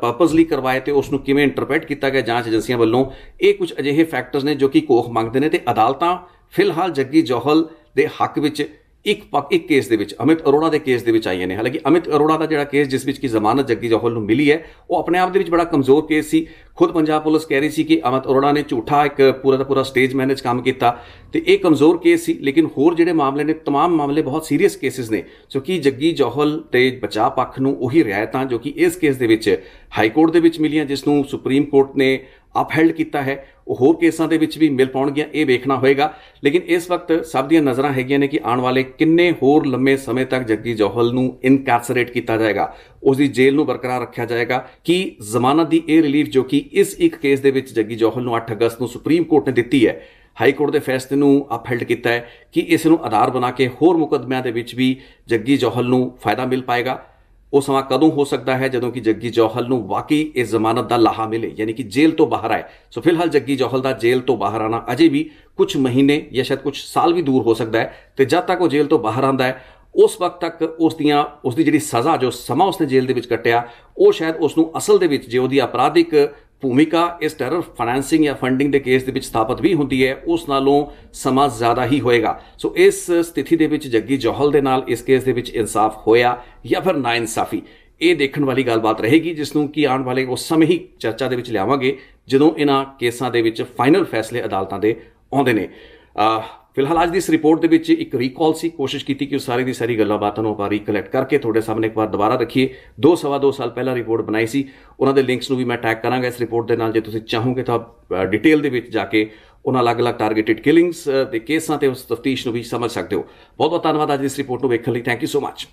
ਪਰਪਸਲੀ ਕਰਵਾਏ ਤੇ ਉਸ ਨੂੰ ਕਿਵੇਂ ਇੰਟਰਪ੍ਰੀਟ ਕੀਤਾ ਗਿਆ ਜਾਂਚ ਏਜੰਸੀਆਂ ਵੱਲੋਂ ਇਹ ਕੁਝ ਅਜਿਹੇ ਫੈਕਟਰਸ ਨੇ ਜੋ ਕਿ ਕੋਖ ਮੰਗਦੇ ਨੇ ਤੇ ਅਦਾਲਤਾਂ ਫਿਲਹਾਲ ਜੱਗੀ ਜੋਹਲ ਦੇ ਹੱਕ ਵਿੱਚ ਇੱਕ ਇੱਕ ਕੇਸ ਦੇ ਵਿੱਚ ਅਮਿਤ ਅਰੋੜਾ ਦੇ ਕੇਸ ਦੇ ਵਿੱਚ ਆਈਆਂ ਨੇ ਹਾਲਾਂਕਿ ਅਮਿਤ ਅਰੋੜਾ ਦਾ ਜਿਹੜਾ ਕੇਸ ਜਿਸ ਵਿੱਚ ਕੀ ਜ਼ਮਾਨਤ ਜੱਗੀ ਜੋਹਲ ਨੂੰ ਮਿਲੀ ਹੈ ਉਹ ਆਪਣੇ ਆਪ ਦੇ ਵਿੱਚ ਬੜਾ ਕਮਜ਼ੋਰ ਕੇਸ ਸੀ ਖੁਦ ਪੰਜਾਬ ਪੁਲਿਸ ਕਹਿ ਰਹੀ ਸੀ ਕਿ ਅਮਿਤ ਅਰੋੜਾ ਨੇ ਝੂਠਾ ਇੱਕ ਪੂਰਾ ਦਾ ਪੂਰਾ ਸਟੇਜ ਮੈਨੇਜ ਕੰਮ ਕੀਤਾ ਤੇ ਇਹ ਕਮਜ਼ੋਰ ਕੇਸ ਸੀ ਲੇਕਿਨ ਹੋਰ ਜਿਹੜੇ ਮਾਮਲੇ ਨੇ तमाम ਮਾਮਲੇ ਬਹੁਤ ਸੀਰੀਅਸ ਕੇਸਿਸ ਨੇ ਸੋ ਕੀ ਜੱਗੀ ਜੋਹਲ ਤੇ ਬਚਾ ਪੱਖ ਨੂੰ ਉਹੀ ਰਿਆਇਤਾਂ ਜੋ ਕਿ ਇਸ ਕੇਸ ਦੇ ਵਿੱਚ ਹਾਈ ਕੋਰਟ ਦੇ ਵਿੱਚ ਮਿਲੀਆਂ ਜਿਸ ਨੂੰ ਸੁਪਰੀਮ ਕੋਰਟ ਨੇ ਅਪਹੈਲਡ ਕੀਤਾ ਹੈ ਉਹ ਹੋਰ ਕੇਸਾਂ ਦੇ ਵਿੱਚ ਵੀ ਮਿਲ ਪਾਉਣਗੀਆਂ ਇਹ ਵੇਖਣਾ ਹੋਏਗਾ ਲੇਕਿਨ ਇਸ ਵਕਤ ਸਭ ਦੀਆਂ ਨਜ਼ਰਾਂ ਹੈਗੀਆਂ ਨੇ ਕਿ ਆਉਣ ਵਾਲੇ ਕਿੰਨੇ ਹੋਰ ਲੰਮੇ ਸਮੇਂ ਤੱਕ ਜੱਗੀ ਜੋਹਲ ਨੂੰ ਇਨਕਾਰਸਰੇਟ ਕੀਤਾ ਜਾਏਗਾ ਉਸ ਦੀ ਜੇਲ੍ਹ ਨੂੰ ਬਰਕਰਾਰ ਰੱਖਿਆ ਜਾਏਗਾ ਕਿ ਜ਼ਮਾਨਤ ਦੀ ਇਹ ਰਿਲੀਫ ਜੋ ਕਿ ਇਸ ਇੱਕ ਕੇਸ ਦੇ ਵਿੱਚ ਜੱਗੀ ਜੋਹਲ ਨੂੰ 8 ਅਗਸਤ ਨੂੰ ਸੁਪਰੀਮ ਕੋਰਟ ਨੇ ਦਿੱਤੀ ਹੈ ਹਾਈ ਕੋਰਟ ਦੇ ਫੈਸਲੇ ਨੂੰ ਅਪਹੈਲਡ ਕੀਤਾ ਹੈ ਕਿ ਇਸ ਨੂੰ ਆਧਾਰ ਬਣਾ ਕੇ ਹੋਰ ਮੁਕਦਮਿਆਂ ਦੇ ਵਿੱਚ ਵੀ ਜੱਗੀ ਜੋਹਲ ਨੂੰ ਫਾਇਦਾ ਮਿਲ ਪਾਏਗਾ ਉਹ ਸਮਾਂ ਕਦੋਂ ਹੋ ਸਕਦਾ ਹੈ ਜਦੋਂ ਕਿ ਜੱਗੀ ਜੋਹਲ ਨੂੰ ਵਾਕਈ ਇਸ ਜ਼ਮਾਨਤ ਦਾ ਲਾਹਾ ਮਿਲੇ ਯਾਨੀ ਕਿ ਜੇਲ੍ਹ ਤੋਂ ਬਾਹਰ ਆਏ ਸੋ ਫਿਲਹਾਲ ਜੱਗੀ ਜੋਹਲ ਦਾ ਜੇਲ੍ਹ ਤੋਂ ਬਾਹਰ ਆਣਾ ਅਜੇ ਵੀ ਕੁਝ ਮਹੀਨੇ ਜਾਂ ਸ਼ਾਇਦ ਕੁਝ ਸਾਲ ਵੀ ਦੂਰ ਹੋ ਸਕਦਾ ਹੈ ਤੇ ਜਦ ਤੱਕ ਉਹ ਜੇਲ੍ਹ ਤੋਂ ਬਾਹਰ ਆਂਦਾ ਹੈ ਉਸ ਵਕਤ ਤੱਕ ਉਸ ਦੀਆਂ ਉਸ ਦੀ ਜਿਹੜੀ ਸਜ਼ਾ ਜੋ ਸਮਾਂ ਉਸਨੇ ਜੇਲ੍ਹ ਦੇ ਵਿੱਚ ਕੱਟਿਆ ਉਹ ਸ਼ਾਇਦ ਉਸ ਨੂੰ ਅਸਲ ਦੇ ਵਿੱਚ ਜੇ ਉਹਦੀ ਅਪਰਾਧਿਕ ਭੂਮਿਕਾ ਇਸ ਟੈਰਰ ਫਾਈਨੈਂਸਿੰਗ ਜਾਂ ਫੰਡਿੰਗ ਦੇ ਕੇਸ ਦੇ ਵਿੱਚ ਸਥਾਪਿਤ ਵੀ ਹੁੰਦੀ ਹੈ ਉਸ ਨਾਲੋਂ ਸਮਾਂ ਜ਼ਿਆਦਾ ਹੀ ਹੋਏਗਾ ਸੋ ਇਸ ਸਥਿਤੀ ਦੇ ਵਿੱਚ ਜੱਗੀ ਜੋਹਲ ਦੇ ਨਾਲ ਇਸ ਕੇਸ ਦੇ ਵਿੱਚ ਇਨਸਾਫ ਹੋਇਆ ਜਾਂ ਫਿਰ ਨਾ ਇਨਸਾਫੀ ਇਹ ਦੇਖਣ ਵਾਲੀ ਗੱਲਬਾਤ ਰਹੇਗੀ ਜਿਸ ਨੂੰ ਕੀ ਆਉਣ ਵਾਲੇ ਉਸ ਸਮੇਂ ਹੀ ਚਰਚਾ ਦੇ ਵਿੱਚ ਲਿਆਵਾਂਗੇ ਜਦੋਂ ਇਹਨਾਂ ਕੇਸਾਂ ਦੇ ਵਿੱਚ ਫਾਈਨਲ ਫੈਸਲੇ ਅਦਾਲਤਾਂ ਦੇ ਆਉਂਦੇ ਨੇ ਫਿਲਹਾਲ ਅੱਜ ਦੀ ਇਸ ਰਿਪੋਰਟ ਦੇ ਵਿੱਚ ਇੱਕ ਰੀਕਾਲ ਸੀ ਕੋਸ਼ਿਸ਼ ਕੀਤੀ ਕਿ ਉਹ ਸਾਰੀ ਦੀ ਸਾਰੀ ਗੱਲਾਂ ਬਾਤਾਂ ਨੂੰ ਆਪਾਂ ਰੀਕਲੈਕਟ ਕਰਕੇ ਤੁਹਾਡੇ ਸਾਹਮਣੇ ਇੱਕ ਵਾਰ ਦੁਬਾਰਾ ਰੱਖੀਏ 2 ਸਵਾ 2 ਸਾਲ ਪਹਿਲਾਂ ਰਿਪੋਰਟ ਬਣਾਈ ਸੀ ਉਹਨਾਂ ਦੇ ਲਿੰਕਸ ਨੂੰ ਵੀ ਮੈਂ ਟੈਗ ਕਰਾਂਗਾ ਇਸ ਰਿਪੋਰਟ ਦੇ ਨਾਲ ਜੇ ਤੁਸੀਂ ਚਾਹੋਗੇ ਤਾਂ ਡਿਟੇਲ ਦੇ ਵਿੱਚ ਜਾ ਕੇ ਉਹਨਾਂ ਅਲੱਗ-ਅਲੱਗ ਟਾਰਗੇਟਿਡ ਕਿਲਿੰਗਸ ਦੇ ਕੇਸਾਂ ਤੇ ਉਸ ਤਫਤੀਸ਼ ਨੂੰ ਵੀ ਸਮਝ ਸਕਦੇ ਹੋ ਬਹੁਤ-ਬਹੁਤ ਧੰਨਵਾਦ ਅੱਜ ਇਸ ਰਿਪੋਰਟ ਨੂੰ ਵੇਖਣ ਲਈ ਥੈਂਕ ਯੂ ਸੋ ਮੱਚ